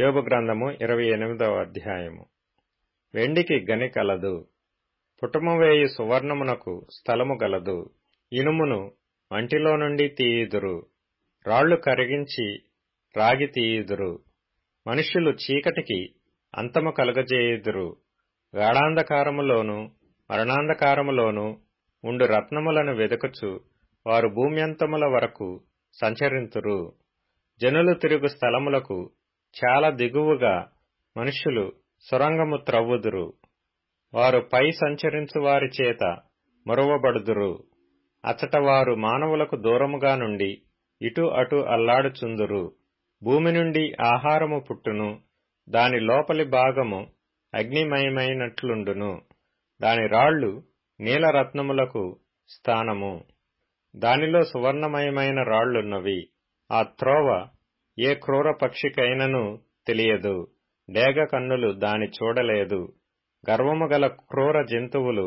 యోగ గ్రంథము ఇరవై ఎనిమిదవ అధ్యాయము వెండికి గని కలదు పుటమవేయి సువర్ణమునకు స్థలము గలదు ఇనుమును మంటిలో నుండి తీయుదురు రాళ్లు కరిగించి రాగి తీయుదురు మనుష్యులు చీకటికి అంతము కలుగజేయుదురు గాఢాంధకారములోను మరణాంధకారములోను ఉండు రత్నములను వెదకచు వారు భూమ్యంతముల వరకు సంచరింతురు జనులు తిరుగు స్థలములకు చాలా దిగువగా మనుష్యులు సొరంగము త్రవ్వుదురు వారు పై సంచరించు వారి చేత మరువబడుదురు అచ్చట వారు మానవులకు దూరముగా నుండి ఇటు అటు అల్లాడుచుందురు భూమి నుండి ఆహారము పుట్టును దాని లోపలి భాగము అగ్నిమయమైనట్లుండును దాని రాళ్ళు నీలరత్నములకు స్థానము దానిలో సువర్ణమయమైన రాళ్లున్నవి ఆ త్రోవ ఏ క్రూర పక్షికైనను తెలియదు డేగ కన్నులు దాని చూడలేదు గర్వము గల క్రూర జంతువులు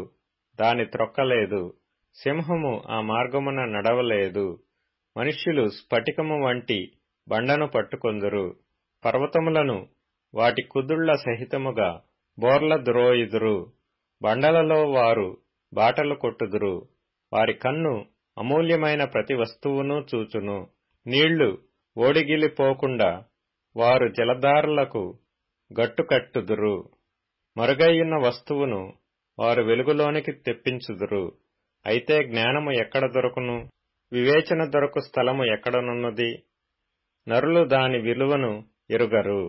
దాని త్రొక్కలేదు సింహము ఆ మార్గమున నడవలేదు మనుష్యులు స్ఫటికము వంటి బండను పట్టుకొందురు పర్వతములను వాటి కుదుళ్ల సహితముగా బోర్ల ద్రోయుదురు బండలలో వారు బాటలు కొట్టుదురు వారి కన్ను అమూల్యమైన ప్రతి వస్తువును చూచును నీళ్లు ఓడిగిలిపోకుండా వారు జలధారలకు గట్టుకట్టుదురు మరుగైయున్న వస్తువును వారు వెలుగులోనికి తెప్పించుదురు అయితే జ్ఞానము ఎక్కడ దొరకును వివేచన దొరకు స్థలము ఎక్కడనున్నది నరులు దాని విలువను ఎరుగరు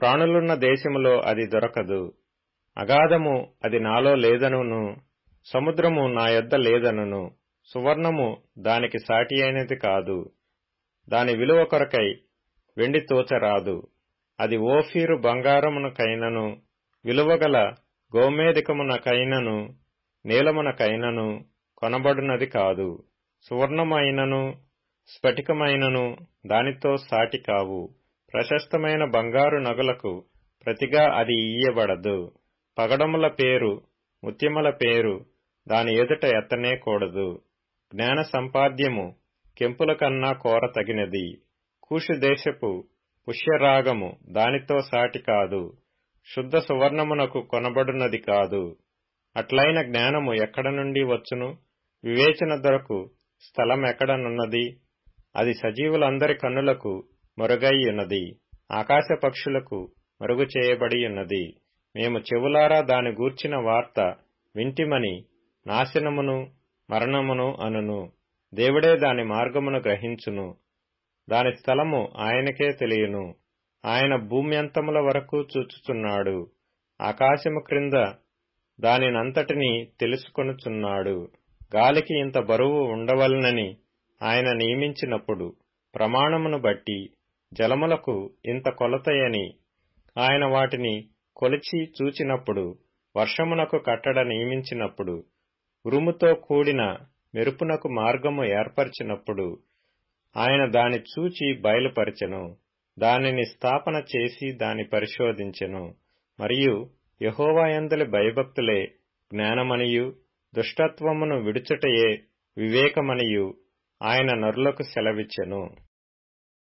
ప్రాణులున్న దేశములో అది దొరకదు అగాధము అది నాలో లేదనును సముద్రము నా యొద్ద లేదనును సువర్ణము దానికి సాటి అయినది కాదు దాని విలువ కొరకై వెండి తోచరాదు అది ఓఫీరు బంగారమునకైనను విలువగల గోమేధికమునకైనను నీలమునకైనను కొనబడునది కాదు సువర్ణమైనను స్ఫటికమైనను దానితో సాటి కావు ప్రశస్తమైన బంగారు నగలకు ప్రతిగా అది ఇయ్యబడదు పగడముల పేరు ముత్యముల పేరు దాని ఎదుట ఎత్తనే కూడదు జ్ఞాన సంపాద్యము కెంపుల కన్నా కోర తగినది కూషు దేశపు పుష్యరాగము దానితో సాటి కాదు శుద్ధ సువర్ణమునకు కొనబడునది కాదు అట్లైన జ్ఞానము ఎక్కడ నుండి వచ్చును వివేచన దొరకు స్థలం ఎక్కడనున్నది అది సజీవులందరి కన్నులకు మరుగయ్యున్నది ఆకాశ పక్షులకు మరుగు చేయబడియున్నది మేము చెవులారా దాని గూర్చిన వార్త వింటిమని నాశనమును మరణమును అనును దేవుడే దాని మార్గమును గ్రహించును దాని స్థలము ఆయనకే తెలియను ఆయన భూమ్యంతముల వరకు చూచుచున్నాడు ఆకాశము క్రింద దానినంతటిని తెలుసుకొనుచున్నాడు గాలికి ఇంత బరువు ఉండవలనని ఆయన నియమించినప్పుడు ప్రమాణమును బట్టి జలములకు ఇంత కొలతయని ఆయన వాటిని కొలిచి చూచినప్పుడు వర్షమునకు కట్టడ నియమించినప్పుడు ఉరుముతో కూడిన మెరుపునకు మార్గము ఏర్పరిచినప్పుడు ఆయన దాని చూచి బయలుపరచెను దానిని స్థాపన చేసి దాని పరిశోధించెను మరియు యహోవాయందలి భయభక్తులే జ్ఞానమనియు దుష్టత్వమును విడుచుటయే వివేకమనియు ఆయన నరులకు సెలవిచ్చెను